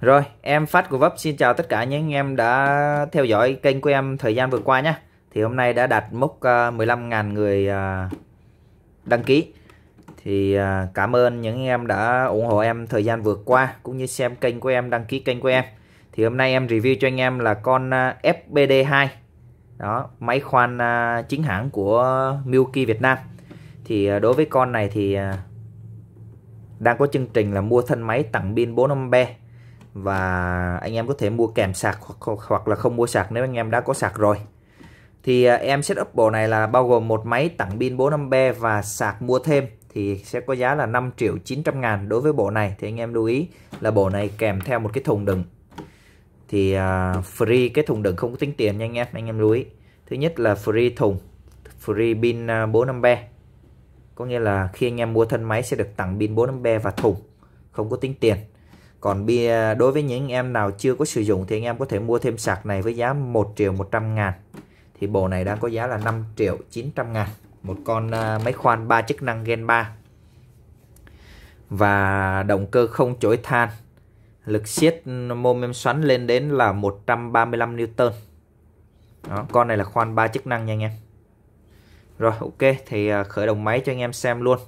Rồi, em Phát của Vấp xin chào tất cả những anh em đã theo dõi kênh của em thời gian vừa qua nhé. Thì hôm nay đã đạt mốc 15.000 ờ, người ờ, đăng ký. Thì ờ, cảm ơn những anh em đã ủng hộ em thời gian vừa qua cũng như xem kênh của em, đăng ký kênh của em. Thì hôm nay em review cho anh em là con fbd 2 Đó, máy khoan chính hãng của Milky Việt Nam. Thì đối với con này thì đang có chương trình là mua thân máy tặng pin 4 a và anh em có thể mua kèm sạc hoặc, hoặc là không mua sạc nếu anh em đã có sạc rồi thì à, em setup bộ này là bao gồm một máy tặng pin 45B và sạc mua thêm thì sẽ có giá là 5 triệu 900 ngàn đối với bộ này thì anh em lưu ý là bộ này kèm theo một cái thùng đựng thì uh, free cái thùng đựng không có tính tiền nha anh em anh em lưu ý thứ nhất là free thùng free pin 45B à, có nghĩa là khi anh em mua thân máy sẽ được tặng pin 45B và thùng không có tính tiền còn bia đối với những em nào chưa có sử dụng thì anh em có thể mua thêm sạc này với giá 1 triệu 100 ngàn thì bộ này đang có giá là 5 triệu 900 ngàn một con à, máy khoan 3 chức năng Gen 3 và động cơ không chổi than lực siết mô xoắn lên đến là 135 Newton Đó, con này là khoan 3 chức năng nha anh em rồi ok thì à, khởi động máy cho anh em xem luôn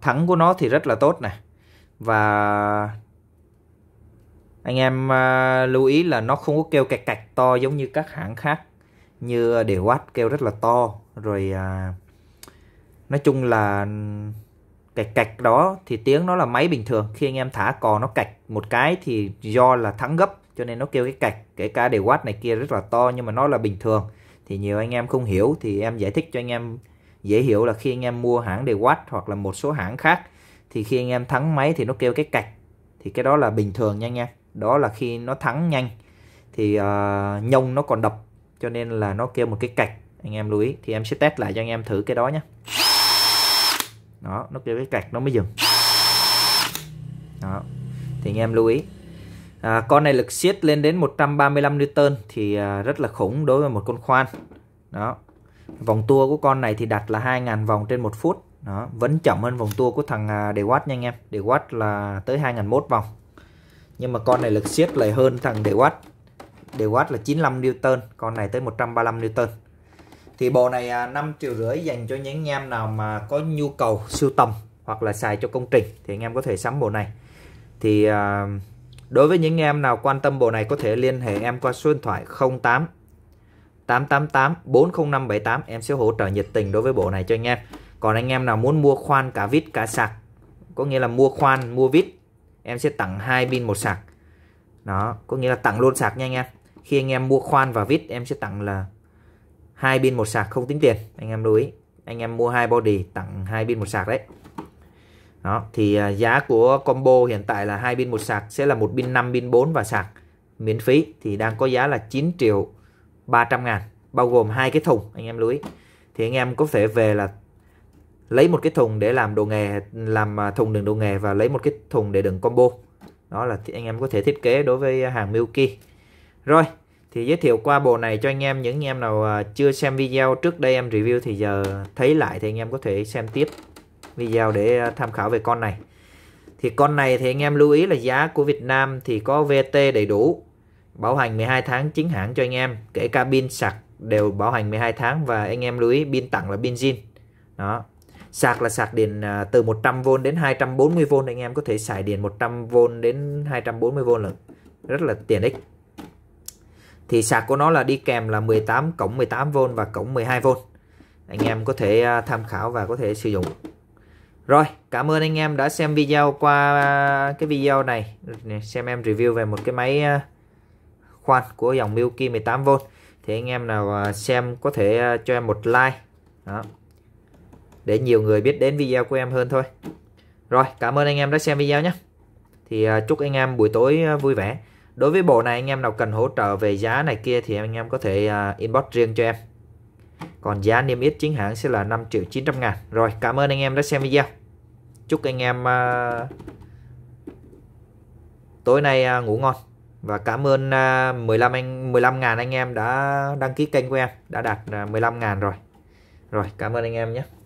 thắng của nó thì rất là tốt này. Và anh em uh, lưu ý là nó không có kêu cạch cạch to giống như các hãng khác như à, điều watt kêu rất là to rồi uh, nói chung là cạch cạch đó thì tiếng nó là máy bình thường khi anh em thả cò nó cạch một cái thì do là thắng gấp cho nên nó kêu cái cạch kể cả đều watt này kia rất là to nhưng mà nó là bình thường thì nhiều anh em không hiểu thì em giải thích cho anh em dễ hiểu là khi anh em mua hãng để hoặc là một số hãng khác thì khi anh em thắng máy thì nó kêu cái cạch thì cái đó là bình thường nha anh em đó là khi nó thắng nhanh thì uh, nhông nó còn đập cho nên là nó kêu một cái cạch anh em lưu ý thì em sẽ test lại cho anh em thử cái đó nhé đó nó kêu cái cạch nó mới dừng đó thì anh em lưu ý à, con này lực siết lên đến 135 Newton thì à, rất là khủng đối với một con khoan đó vòng tua của con này thì đặt là 2.000 vòng trên một phút đó vẫn chậm hơn vòng tua của thằng à, để nha anh em để là tới 2.001 vòng nhưng mà con này lực siết lại hơn thằng để watt để watt là 95 newton con này tới 135 newton thì bộ này 5 à, triệu rưỡi dành cho những anh em nào mà có nhu cầu sưu tầm hoặc là xài cho công trình thì anh em có thể sắm bộ này thì à, đối với những em nào quan tâm bộ này có thể liên hệ em qua số điện thoại 08 888 40578 em sẽ hỗ trợ nhiệt tình đối với bộ này cho anh em. Còn anh em nào muốn mua khoan cả vít cả sạc, có nghĩa là mua khoan, mua vít, em sẽ tặng hai pin một sạc. Đó, có nghĩa là tặng luôn sạc nha anh em. Khi anh em mua khoan và vít em sẽ tặng là hai pin một sạc không tính tiền, anh em lưu ý. Anh em mua hai body tặng hai pin một sạc đấy. Đó, thì à, giá của combo hiện tại là hai pin một sạc sẽ là một pin 5 pin 4 và sạc miễn phí thì đang có giá là 9 triệu 300 ngàn bao gồm hai cái thùng anh em lưu ý thì anh em có thể về là lấy một cái thùng để làm đồ nghề làm à, thùng đựng đồ nghề và lấy một cái thùng để đựng combo đó là anh em có thể thiết kế đối với à, hàng Milky rồi thì giới thiệu qua bộ này cho anh em những anh em nào à, chưa xem video trước đây em review thì giờ thấy lại thì anh em có thể xem tiếp video để tham khảo về con này thì con này thì anh em lưu ý là giá của Việt Nam thì có VT đầy đủ bảo hành 12 tháng chính hãng cho anh em kể cả pin sạc đều bảo hành 12 tháng và anh em lưu ý pin tặng là pin zin đó sạc là sạc điện à, từ 100V đến 240V anh em có thể xài điện 100V đến 240V là rất là tiện ích thì sạc của nó là đi kèm là 18 cổng 18V và cổng 12V anh em có thể à, tham khảo và có thể sử dụng rồi cảm ơn anh em đã xem video qua à, cái video này xem em review về một cái máy khoan của dòng Milky 18V thì anh em nào à, xem có thể à, cho em một like đó. để nhiều người biết đến video của em hơn thôi rồi cảm ơn anh em đã xem video nhé thì à, chúc anh em buổi tối vui vẻ đối với bộ này anh em nào cần hỗ trợ về giá này kia thì anh em có thể inbox riêng cho em còn giá niêm yết chính hãng sẽ là 5 triệu 900 ngàn rồi cảm ơn anh em đã xem video chúc anh em tối nay ngủ ngon và cảm ơn 15 à, anh 15 ngàn anh em đã đăng ký kênh của em đã đạt 15 à, ngàn rồi rồi cảm ơn anh em nhé